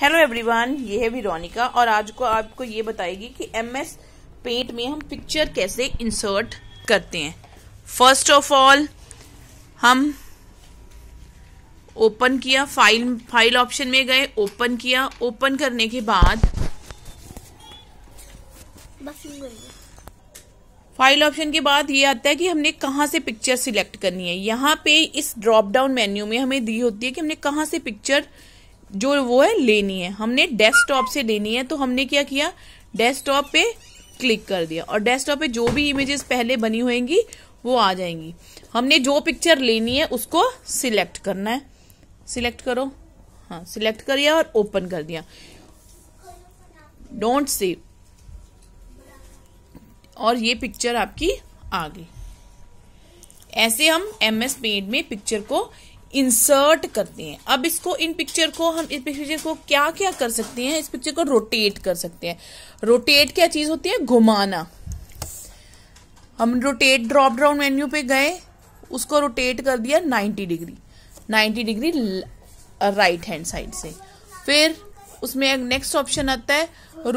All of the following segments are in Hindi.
हेलो एवरीवन ये है विरोनिका और आज को आपको ये बताएगी कि एमएस पेंट में हम पिक्चर कैसे इंसर्ट करते हैं फर्स्ट ऑफ ऑल हम ओपन किया फाइल फाइल ऑप्शन में गए ओपन किया ओपन करने के बाद फाइल ऑप्शन के बाद ये आता है कि हमने कहाँ से पिक्चर सिलेक्ट करनी है यहाँ पे इस ड्रॉप डाउन मेन्यू में हमें दी होती है कि हमने कहाँ से पिक्चर जो वो है लेनी है हमने डेस्कटॉप से लेनी है तो हमने क्या किया डेस्कटॉप पे क्लिक कर दिया और डेस्कटॉप पे जो भी इमेजेस पहले बनी होंगी वो आ जाएंगी हमने जो पिक्चर लेनी है उसको सिलेक्ट करना है सिलेक्ट करो हाँ सिलेक्ट कर दिया और ओपन कर दिया डोंट सेव और ये पिक्चर आपकी आ गई ऐसे हम एम एस पेंट में पिक्चर को इंसर्ट करते हैं अब इसको इन पिक्चर को हम इस पिक्चर को क्या क्या कर सकते हैं इस पिक्चर को रोटेट कर सकते हैं रोटेट क्या चीज होती है घुमाना हम रोटेट ड्रॉप डाउन मेन्यू पे गए उसको रोटेट कर दिया 90 degree 90 degree right hand side से फिर उसमें नेक्स्ट ऑप्शन आता है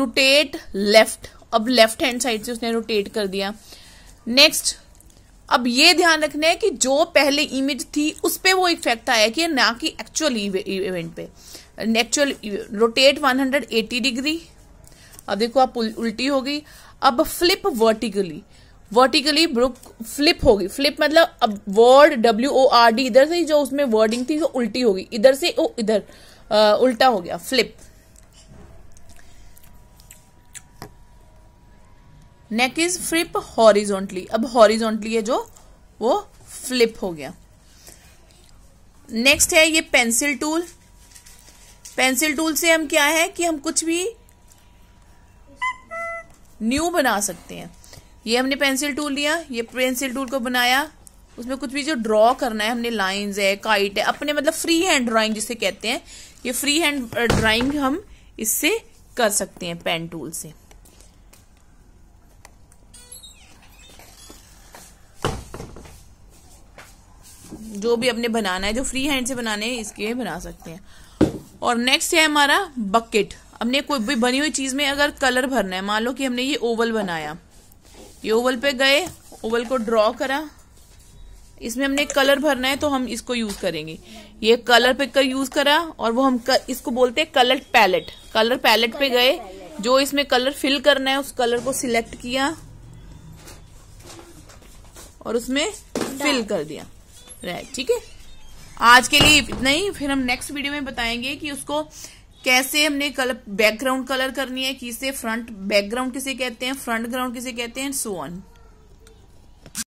रोटेट लेफ्ट अब लेफ्ट हैंड साइड से उसने रोटेट कर दिया नेक्स्ट अब ये ध्यान रखना है कि जो पहले इमेज थी उस पर वो इफेक्ट आया कि ना कि एक्चुअल इवेंट पे एक्चुअल रोटेट 180 डिग्री अब देखो आप उल्टी होगी अब फ्लिप वर्टिकली वर्टिकली ब्रुक फ्लिप होगी फ्लिप मतलब अब word W O R D इधर से जो उसमें वर्डिंग थी वो उल्टी होगी इधर से वो इधर आ, उल्टा हो गया flip next is flip horizontally अब हॉरिजोंटली है जो वो फ्लिप हो गया नेक्स्ट है ये पेंसिल टूल पेंसिल टूल से हम क्या है कि हम कुछ भी न्यू बना सकते हैं ये हमने पेंसिल टूल लिया ये पेंसिल टूल को बनाया उसमें कुछ भी जो ड्रॉ करना है हमने लाइंस है काइट है अपने मतलब फ्री हैंड ड्राइंग जिसे कहते हैं ये फ्री हैंड ड्राइंग हम इससे कर सकते हैं पेन टूल से जो भी अपने बनाना है जो फ्री हैंड से बनाने हैं इसके बना सकते हैं और नेक्स्ट है हमारा बकेट हमने कोई भी बनी हुई चीज़ में अगर कलर भरना है मान लो कि हमने ये ओवल बनाया ये ओवल पे गए ओवल को ड्रॉ करा इसमें हमने कलर भरना है तो हम इसको यूज करेंगे ये कलर पिक कर यूज करा और वो हम कर, इसको बोलते हैं कलर पैलेट कलर पैलेट पे गए जो इसमें कलर फिल करना है उस कलर को सिलेक्ट किया और उसमें फिल कर दिया रहे ठीक है आज के लिए इतना ही फिर हम नेक्स्ट वीडियो में बताएंगे कि उसको कैसे हमने कलर बैकग्राउंड कलर करनी है किसे फ्रंट बैकग्राउंड किसे कहते हैं फ्रंट ग्राउंड किसे कहते हैं सो ऑन